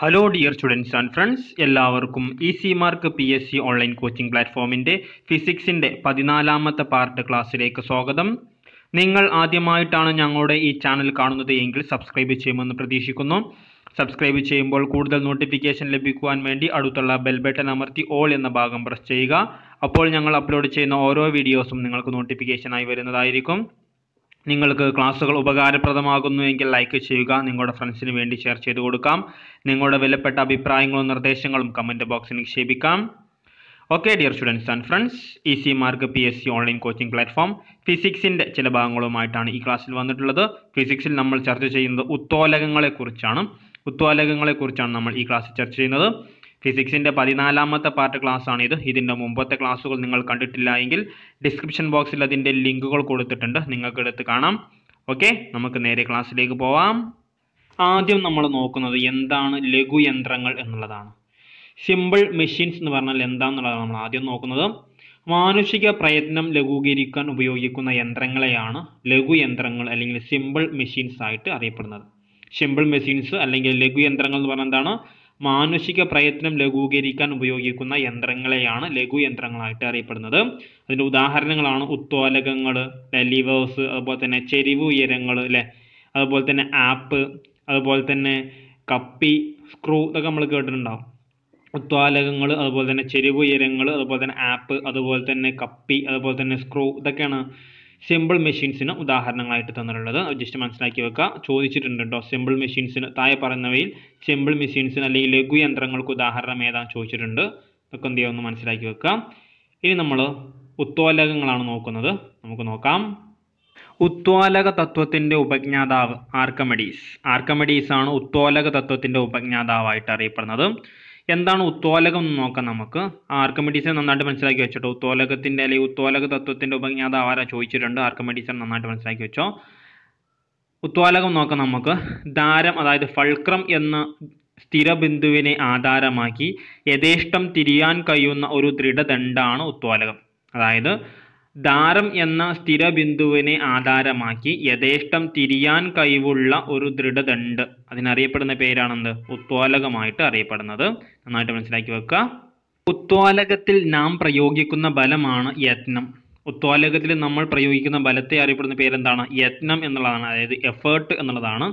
hello dear students and friends എല്ലാവർക്കും C mark P S C online coaching പ്ലാറ്റ്ഫോമിൻ്റെ ഫിസിക്സിൻ്റെ പതിനാലാമത്തെ പാർട്ട് ക്ലാസ്സിലേക്ക് സ്വാഗതം നിങ്ങൾ ആദ്യമായിട്ടാണ് ഞങ്ങളുടെ ഈ ചാനൽ കാണുന്നത് എങ്കിൽ സബ്സ്ക്രൈബ് ചെയ്യുമെന്ന് പ്രതീക്ഷിക്കുന്നു സബ്സ്ക്രൈബ് ചെയ്യുമ്പോൾ കൂടുതൽ നോട്ടിഫിക്കേഷൻ ലഭിക്കുവാൻ വേണ്ടി അടുത്തുള്ള ബെൽ ബട്ടൺ അമർത്തി ഓൾ എന്ന ഭാഗം പ്രസ് ചെയ്യുക അപ്പോൾ ഞങ്ങൾ അപ്ലോഡ് ചെയ്യുന്ന ഓരോ വീഡിയോസും നിങ്ങൾക്ക് നോട്ടിഫിക്കേഷനായി വരുന്നതായിരിക്കും നിങ്ങൾക്ക് ക്ലാസ്സുകൾ ഉപകാരപ്രദമാകുന്നു എങ്കിൽ ലൈക്ക് ചെയ്യുക നിങ്ങളുടെ ഫ്രണ്ട്സിന് വേണ്ടി ഷെയർ ചെയ്ത് കൊടുക്കാം നിങ്ങളുടെ വിലപ്പെട്ട അഭിപ്രായങ്ങളും നിർദ്ദേശങ്ങളും കമൻറ്റ് ബോക്സിൽ നിക്ഷേപിക്കാം okay dear students and friends ഇ C mark P S C online coaching platform ഫിസിക്സിൻ്റെ ചില ഭാഗങ്ങളുമായിട്ടാണ് ഈ ക്ലാസ്സിൽ വന്നിട്ടുള്ളത് ഫിസിക്സിൽ നമ്മൾ ചർച്ച ചെയ്യുന്നത് ഉത്തോലകങ്ങളെക്കുറിച്ചാണ് ഉത്തോലകങ്ങളെക്കുറിച്ചാണ് നമ്മൾ ഈ ക്ലാസ്സിൽ ചർച്ച ചെയ്യുന്നത് ഫിസിക്സിൻ്റെ പതിനാലാമത്തെ പാർട്ട് ക്ലാസ്സാണ് ഇത് ഇതിൻ്റെ മുമ്പത്തെ ക്ലാസ്സുകൾ നിങ്ങൾ കണ്ടിട്ടില്ല എങ്കിൽ ഡിസ്ക്രിപ്ഷൻ ബോക്സിൽ അതിൻ്റെ ലിങ്കുകൾ കൊടുത്തിട്ടുണ്ട് നിങ്ങൾക്ക് എടുത്ത് കാണാം ഓക്കെ നമുക്ക് നേരെ ക്ലാസ്സിലേക്ക് പോവാം ആദ്യം നമ്മൾ നോക്കുന്നത് എന്താണ് ലഘുയന്ത്രങ്ങൾ എന്നുള്ളതാണ് സിമ്പിൾ മെഷീൻസ് എന്ന് പറഞ്ഞാൽ എന്താണെന്നുള്ളതാണ് നമ്മൾ ആദ്യം നോക്കുന്നത് മാനുഷിക പ്രയത്നം ലഘൂകരിക്കാൻ ഉപയോഗിക്കുന്ന യന്ത്രങ്ങളെയാണ് ലഘുയന്ത്രങ്ങൾ അല്ലെങ്കിൽ സിമ്പിൾ മെഷീൻസ് ആയിട്ട് അറിയപ്പെടുന്നത് സിമ്പിൾ മെഷീൻസ് അല്ലെങ്കിൽ ലഘുയന്ത്രങ്ങൾ എന്ന് പറഞ്ഞാൽ എന്താണ് മാനുഷിക പ്രയത്നം ലഘൂകരിക്കാൻ ഉപയോഗിക്കുന്ന യന്ത്രങ്ങളെയാണ് ലഘു യന്ത്രങ്ങളായിട്ട് അറിയപ്പെടുന്നത് അതിൻ്റെ ഉദാഹരണങ്ങളാണ് ഉത്തോലകങ്ങൾ ലിവേഴ്സ് അതുപോലെ തന്നെ ചെരിവ് ഉയരങ്ങൾ അല്ലേ അതുപോലെ തന്നെ ആപ്പ് അതുപോലെ തന്നെ കപ്പി സ്ക്രൂ ഇതൊക്കെ നമ്മൾ കേട്ടിട്ടുണ്ടാവും ഉത്വാലകങ്ങൾ അതുപോലെ തന്നെ ചെരിവ് ഉയരങ്ങൾ അതുപോലെ തന്നെ ആപ്പ് അതുപോലെ തന്നെ കപ്പി അതുപോലെ തന്നെ സ്ക്രൂ ഇതൊക്കെയാണ് സിമ്പിൾ മെഷീൻസിന് ഉദാഹരണങ്ങളായിട്ട് തന്നിട്ടുള്ളത് ജസ്റ്റ് മനസ്സിലാക്കി വെക്കുക ചോദിച്ചിട്ടുണ്ട് കേട്ടോ സിമ്പിൾ മെഷീൻസിന് താഴെ പറയുന്നവയിൽ സിമ്പിൾ മെഷീൻസിന് അല്ലെങ്കിൽ ലഘു യന്ത്രങ്ങൾക്ക് ഉദാഹരണം ഏതാണ് ചോദിച്ചിട്ടുണ്ട് അതൊക്കെ എന്ത് ചെയ്യുമെന്ന് മനസ്സിലാക്കി വെക്കുക ഇനി നമ്മൾ ഉത്തോലകങ്ങളാണ് നോക്കുന്നത് നമുക്ക് നോക്കാം ഉത്തോലക തത്വത്തിൻ്റെ ഉപജ്ഞാതാവ് ആർക്കമഡീസ് ആർക്കമഡീസ് ആണ് ഉത്തോലക തത്വത്തിൻ്റെ ഉപജ്ഞാതാവായിട്ട് അറിയപ്പെടുന്നത് എന്താണ് ഉത്തോലകം എന്ന് നോക്കാം നമുക്ക് ആർക്കമെഡീസിനെ നന്നായിട്ട് മനസ്സിലാക്കി വെച്ചോട്ടോ ഉത്തോലകത്തിൻ്റെ അല്ലെങ്കിൽ ഉത്തോലക തത്വത്തിൻ്റെ അത് ആരാ ചോദിച്ചിട്ടുണ്ട് ആർക്കമെഡീസിനെ നന്നായിട്ട് മനസ്സിലാക്കി വെച്ചോ ഉത്തോലകം നോക്കാം നമുക്ക് ദാരം അതായത് ഫൾക്രം എന്ന സ്ഥിരബിന്ദുവിനെ ആധാരമാക്കി യഥേഷ്ടം തിരിയാൻ കഴിയുന്ന ഒരു ദൃഢദണ്ഡാണ് ഉത്തോലകം അതായത് ദാരം എന്ന സ്ഥിരബിന്ദുവിനെ ആധാരമാക്കി യഥേഷ്ടം തിരിയാൻ കഴിവുള്ള ഒരു ദൃഢതണ്ട് അതിനറിയപ്പെടുന്ന പേരാണെന്ത് ഉത്വാലകമായിട്ട് അറിയപ്പെടുന്നത് നന്നായിട്ട് മനസ്സിലാക്കി വെക്കുക ഉത്വാലകത്തിൽ നാം പ്രയോഗിക്കുന്ന ബലമാണ് യത്നം ഉത്വാലകത്തിൽ നമ്മൾ പ്രയോഗിക്കുന്ന ബലത്തെ അറിയപ്പെടുന്ന പേരെന്താണ് യത്നം എന്നുള്ളതാണ് അതായത് എഫേർട്ട് എന്നുള്ളതാണ്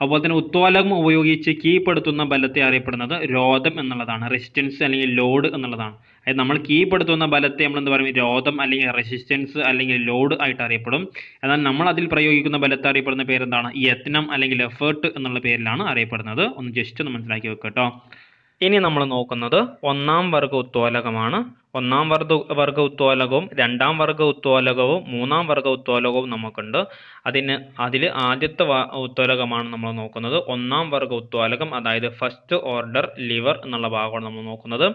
അതുപോലെ തന്നെ ഉത്തോലകം ഉപയോഗിച്ച് കീപ്പെടുത്തുന്ന ബലത്തെ അറിയപ്പെടുന്നത് രോധം എന്നുള്ളതാണ് റെസിസ്റ്റൻസ് അല്ലെങ്കിൽ ലോഡ് എന്നുള്ളതാണ് അതായത് നമ്മൾ കീപ്പെടുത്തുന്ന ബലത്തെ നമ്മൾ എന്താ പറയും രോധം അല്ലെങ്കിൽ റെസിസ്റ്റൻസ് അല്ലെങ്കിൽ ലോഡ് ആയിട്ട് അറിയപ്പെടും എന്നാൽ നമ്മൾ അതിൽ പ്രയോഗിക്കുന്ന ബലത്തെ അറിയപ്പെടുന്ന പേരെന്താണ് യത്നം അല്ലെങ്കിൽ എഫേർട്ട് എന്നുള്ള പേരിലാണ് അറിയപ്പെടുന്നത് ഒന്ന് ജസ്റ്റ് ഒന്ന് മനസ്സിലാക്കി വെക്കട്ടോ ഇനി നമ്മൾ നോക്കുന്നത് ഒന്നാം വർഗ ഉത്തോലകമാണ് ഒന്നാം വർഗ വർഗ ഉത്തോലകവും രണ്ടാം വർഗ ഉത്തോലകവും മൂന്നാം വർഗ ഉത്തോലകവും നമുക്കുണ്ട് അതിന് അതിൽ ആദ്യത്തെ ഉത്തോലകമാണ് നമ്മൾ നോക്കുന്നത് ഒന്നാം വർഗ ഉത്തോലകം അതായത് ഫസ്റ്റ് ഓർഡർ ലിവർ എന്നുള്ള ഭാഗമാണ് നമ്മൾ നോക്കുന്നത്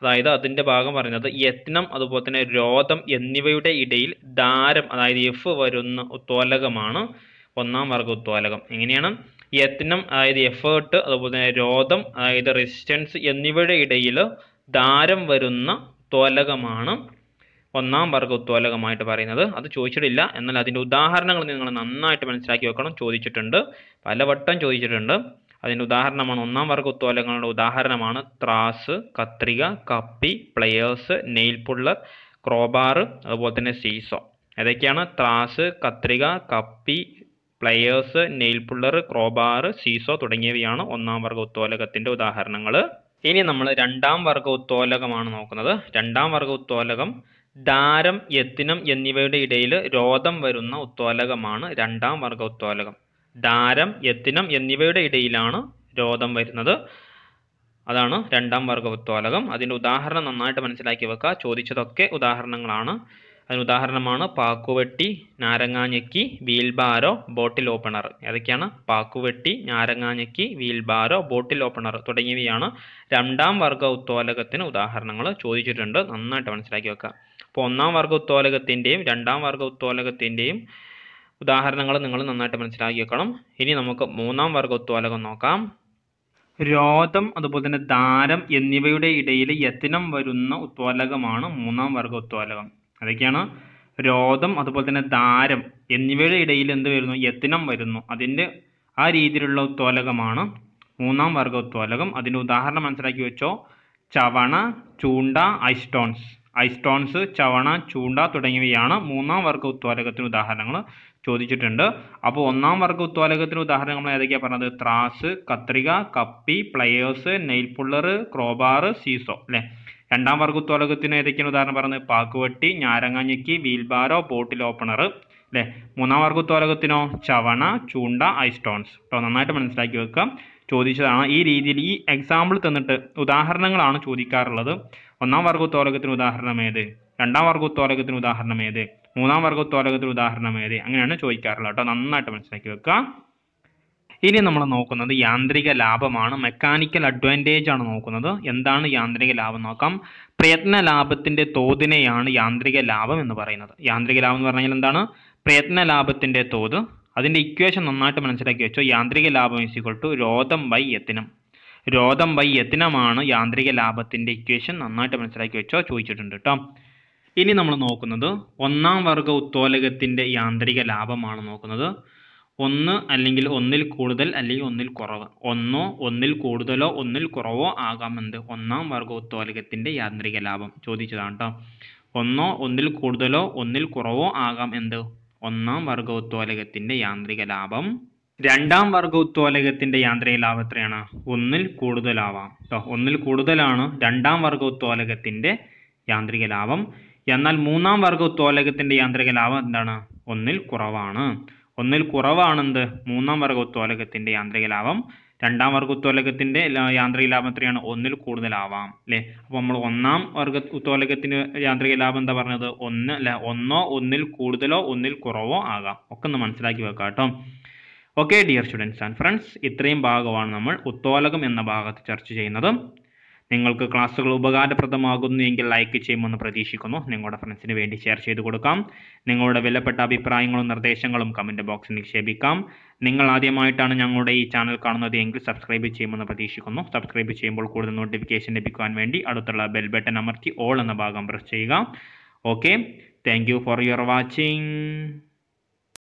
അതായത് അതിൻ്റെ ഭാഗം പറയുന്നത് യത്നം അതുപോലെ തന്നെ രോധം എന്നിവയുടെ ഇടയിൽ ദാരം അതായത് എഫ് വരുന്ന ഉത്തോലകമാണ് ഒന്നാം വർഗ ഉത്തോലകം എങ്ങനെയാണ് യത്നം അതായത് എഫേർട്ട് അതുപോലെ തന്നെ രോധം അതായത് റെസിസ്റ്റൻസ് എന്നിവയുടെ ഇടയിൽ ദാരം വരുന്ന ഉത്തോലകമാണ് ഒന്നാം വർഗ ഉത്തോലകമായിട്ട് പറയുന്നത് അത് ചോദിച്ചിട്ടില്ല എന്നാൽ അതിൻ്റെ ഉദാഹരണങ്ങൾ നിങ്ങൾ നന്നായിട്ട് മനസ്സിലാക്കി വെക്കണം ചോദിച്ചിട്ടുണ്ട് പലവട്ടം ചോദിച്ചിട്ടുണ്ട് അതിൻ്റെ ഉദാഹരണമാണ് ഒന്നാം വർഗ ഉത്തോലകങ്ങളുടെ ഉദാഹരണമാണ് ത്രാസ് കത്രിക കപ്പി പ്ലെയേഴ്സ് നെയിൽ പുള്ളർ ക്രോബാറ് അതുപോലെ തന്നെ സീസോ ഏതൊക്കെയാണ് ത്രാസ് കത്രിക കപ്പി pliers nail puller crowbar seesaw തുടങ്ങിയവയാണ് ഒന്നാം വർഗ ഉത്തോലകത്തിൻ്റെ ഉദാഹരണങ്ങൾ ഇനി നമ്മൾ രണ്ടാം വർഗ ഉത്തോലകമാണ് നോക്കുന്നത് രണ്ടാം വർഗ ഉത്തോലകം ദാരം യത്തിനം എന്നിവയുടെ ഇടയിൽ രോധം വരുന്ന ഉത്തോലകമാണ് രണ്ടാം വർഗ ഉത്തോലകം ദാരം യത്തിനം എന്നിവയുടെ ഇടയിലാണ് രോധം വരുന്നത് അതാണ് രണ്ടാം വർഗ ഉത്തോലകം അതിൻ്റെ ഉദാഹരണം നന്നായിട്ട് മനസ്സിലാക്കി വെക്കുക ചോദിച്ചതൊക്കെ ഉദാഹരണങ്ങളാണ് അതിന് ഉദാഹരണമാണ് പാക്കുവെട്ടി നാരങ്ങാഞ്ഞക്ക് വീൽബാരോ ബോട്ടിൽ ഓപ്പണർ ഏതൊക്കെയാണ് പാക്കുവെട്ടി നാരങ്ങാഞ്ഞക്ക് വീൽബാരോ ബോട്ടിൽ ഓപ്പണർ തുടങ്ങിയവയാണ് രണ്ടാം വർഗ ഉത്തോലകത്തിന് ഉദാഹരണങ്ങൾ ചോദിച്ചിട്ടുണ്ട് നന്നായിട്ട് മനസ്സിലാക്കി വെക്കുക അപ്പോൾ ഒന്നാം വർഗ ഉത്തോലകത്തിൻ്റെയും രണ്ടാം വർഗ ഉത്തോലകത്തിൻ്റെയും ഉദാഹരണങ്ങൾ നിങ്ങൾ നന്നായിട്ട് മനസ്സിലാക്കി വെക്കണം ഇനി നമുക്ക് മൂന്നാം വർഗ ഉത്തോലകം നോക്കാം രോധം അതുപോലെ തന്നെ ദാരം എന്നിവയുടെ ഇടയിൽ യത്നം വരുന്ന ഉത്തോലകമാണ് മൂന്നാം വർഗ ഉത്തോലകം അതൊക്കെയാണ് രോദം അതുപോലെ തന്നെ ദാരം എന്നിവയുടെ ഇടയിൽ എന്ത് വരുന്നു യത്നം വരുന്നു അതിൻ്റെ ആ രീതിയിലുള്ള ഉത്തോലകമാണ് മൂന്നാം വർഗ ഉത്തോലകം അതിൻ്റെ ഉദാഹരണം മനസ്സിലാക്കി വെച്ചോ ചവണ ചൂണ്ട ഐസ്റ്റോൺസ് ഐസ്റ്റോൺസ് ചവണ ചൂണ്ട തുടങ്ങിയവയാണ് മൂന്നാം വർഗ ഉത്തോലകത്തിന് ഉദാഹരണങ്ങൾ ചോദിച്ചിട്ടുണ്ട് അപ്പോൾ ഒന്നാം വർഗ ഉത്തോലകത്തിന് ഉദാഹരണങ്ങൾ ഏതൊക്കെയാണ് പറഞ്ഞത് ത്രാസ് കത്രിക കപ്പി pliers nail puller crowbar seesaw അല്ലേ രണ്ടാം വർഗത്തോലകത്തിന് ഏതൊക്കെയാണ് ഉദാഹരണം പറഞ്ഞത് പാക്കുവട്ടി ഞാരങ്ങാഞ്ഞിക്ക് വീൽബാരോ ബോട്ടിൽ ഓപ്പണർ അല്ലേ മൂന്നാം വർഗത്തോലകത്തിനോ ചവണ ചൂണ്ട ഐസ്റ്റോൺസ് കേട്ടോ നന്നായിട്ട് മനസ്സിലാക്കി വെക്കുക ചോദിച്ചതാണ് ഈ രീതിയിൽ ഈ എക്സാമ്പിൾ തന്നിട്ട് ഉദാഹരണങ്ങളാണ് ചോദിക്കാറുള്ളത് ഒന്നാം വർഗത്തോലകത്തിന് ഉദാഹരണം ഏത് രണ്ടാം വർഗത്തോലകത്തിന് ഉദാഹരണം ഏത് മൂന്നാം വർഗത്തോലകത്തിന് ഉദാഹരണം ഏത് അങ്ങനെയാണ് ചോദിക്കാറുള്ളത് കേട്ടോ നന്നായിട്ട് മനസ്സിലാക്കി വെക്കുക ഇനി നമ്മൾ നോക്കുന്നത് യാന്ത്രിക ലാഭമാണ് മെക്കാനിക്കൽ അഡ്വാൻറ്റേജ് ആണ് നോക്കുന്നത് എന്താണ് യാന്ത്രിക ലാഭം നോക്കാം പ്രയത്ന ലാഭത്തിൻ്റെ തോതിനെയാണ് യാന്ത്രിക ലാഭം എന്ന് പറയുന്നത് യാന്ത്രിക ലാഭം എന്ന് പറഞ്ഞാൽ എന്താണ് പ്രയത്ന ലാഭത്തിൻ്റെ തോത് അതിൻ്റെ ഇക്വേഷൻ നന്നായിട്ട് മനസ്സിലാക്കി വെച്ചോ യാന്ത്രിക ലാഭം ഈസ് ഈക്വൾ ടു രോധം ബൈ യത്തിനം രോധം ബൈ യത്തിനമാണ് യാന്ത്രിക ലാഭത്തിൻ്റെ ഇക്വേഷൻ നന്നായിട്ട് മനസ്സിലാക്കി വെച്ചോ ചോദിച്ചിട്ടുണ്ട് കേട്ടോ ഇനി നമ്മൾ നോക്കുന്നത് ഒന്നാം വർഗ ഉത്തോലകത്തിൻ്റെ യാന്ത്രിക ലാഭമാണ് നോക്കുന്നത് ഒന്ന് അല്ലെങ്കിൽ ഒന്നിൽ കൂടുതൽ അല്ലെങ്കിൽ ഒന്നിൽ കുറവ് ഒന്നോ ഒന്നിൽ കൂടുതലോ ഒന്നിൽ കുറവോ ആകാമെന്ത് ഒന്നാം വർഗ ഉത്തോലകത്തിൻ്റെ യാന്ത്രിക ലാഭം ചോദിച്ചതാണ് കേട്ടോ ഒന്നോ ഒന്നിൽ കൂടുതലോ ഒന്നിൽ കുറവോ ആകാം എന്ത് ഒന്നാം വർഗ ഉത്തോലകത്തിൻ്റെ യാന്ത്രിക ലാഭം രണ്ടാം വർഗ ഉത്തോലകത്തിൻ്റെ യാന്ത്രിക ലാഭം എത്രയാണ് ഒന്നിൽ കൂടുതലാവാം കേട്ടോ ഒന്നിൽ കൂടുതലാണ് രണ്ടാം വർഗ ഉത്തോലകത്തിൻ്റെ യാന്ത്രിക ലാഭം എന്നാൽ മൂന്നാം വർഗ ഉത്തോലകത്തിൻ്റെ യാന്ത്രിക ലാഭം എന്താണ് ഒന്നിൽ കുറവാണ് ഒന്നിൽ കുറവാണെന്ത് മൂന്നാം വർഗ യാന്ത്രിക ലാഭം രണ്ടാം വർഗ യാന്ത്രിക ലാഭം എത്രയാണ് ഒന്നിൽ കൂടുതലാവാം അല്ലേ അപ്പോൾ നമ്മൾ ഒന്നാം വർഗ ഉത്തോലകത്തിന്റെ യാന്ത്രിക ലാഭം എന്താ പറഞ്ഞത് ഒന്ന് അല്ല ഒന്നോ ഒന്നിൽ കൂടുതലോ ഒന്നിൽ കുറവോ ആകാം ഒക്കെ ഒന്ന് മനസ്സിലാക്കി വെക്കാം കേട്ടോ okay dear students and friends ഇത്രയും ഭാഗമാണ് നമ്മൾ ഉത്തോലകം എന്ന ഭാഗത്ത് ചർച്ച ചെയ്യുന്നത് നിങ്ങൾക്ക് ക്ലാസ്സുകൾ ഉപകാരപ്രദമാകുന്നു എങ്കിൽ ലൈക്ക് ചെയ്യുമെന്ന് പ്രതീക്ഷിക്കുന്നു നിങ്ങളുടെ ഫ്രണ്ട്സിന് വേണ്ടി ഷെയർ ചെയ്ത് കൊടുക്കാം നിങ്ങളുടെ വിലപ്പെട്ട അഭിപ്രായങ്ങളും നിർദ്ദേശങ്ങളും കമൻറ്റ് ബോക്സിൽ നിക്ഷേപിക്കാം നിങ്ങൾ ആദ്യമായിട്ടാണ് ഞങ്ങളുടെ ഈ ചാനൽ കാണുന്നത് എങ്കിൽ സബ്സ്ക്രൈബ് ചെയ്യുമെന്ന് പ്രതീക്ഷിക്കുന്നു സബ്സ്ക്രൈബ് ചെയ്യുമ്പോൾ കൂടുതൽ നോട്ടിഫിക്കേഷൻ ലഭിക്കുവാൻ വേണ്ടി അടുത്തുള്ള ബെൽ ബട്ടൺ അമർത്തി ഓൾ എന്ന ഭാഗം പ്രസ് ചെയ്യുക okay thank for your watching